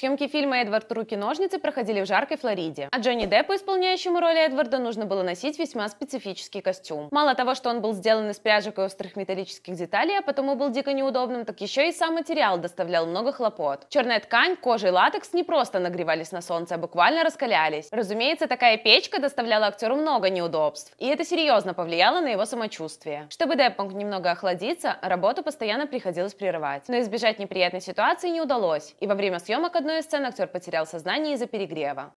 Съемки фильма «Эдвард. Руки-ножницы» проходили в жаркой Флориде, а Джонни Деппу, исполняющему роль Эдварда, нужно было носить весьма специфический костюм. Мало того, что он был сделан из пряжек и острых металлических деталей, а потому был дико неудобным, так еще и сам материал доставлял много хлопот. Черная ткань, кожа и латекс не просто нагревались на солнце, а буквально раскалялись. Разумеется, такая печка доставляла актеру много неудобств, и это серьезно повлияло на его самочувствие. Чтобы Депп мог немного охладиться, работу постоянно приходилось прерывать. Но избежать неприятной ситуации не удалось, и во время съемок одной из сцен актер потерял сознание из-за перегрева.